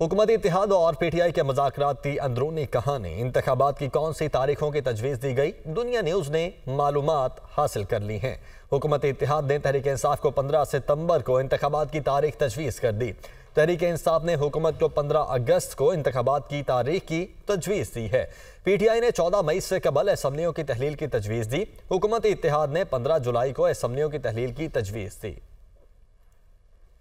हुकूमत इतिहाद और P T I के मजाकती अंदरूनी कहानी इंतबात की कौन सी तारीखों की तजवीज़ दी गई दुनिया न्यूज़ ने मालूम हासिल कर ली हैं हुकूमत इतिहाद ने तहरीक इंसाफ को पंद्रह सितम्बर को इंतबात की तारीख तजवीज़ कर दी तहरीक इंसाफ ने हुकूमत को पंद्रह अगस्त को इंतबात की तारीख की तजवीज़ दी है पी टी आई ने चौदह मई से कबल असम्बलियों की तहलील की तजवीज़ दी हुकूमत इतिहाद ने पंद्रह जुलाई को असम्बलियों की तहलील की तजवीज़ दी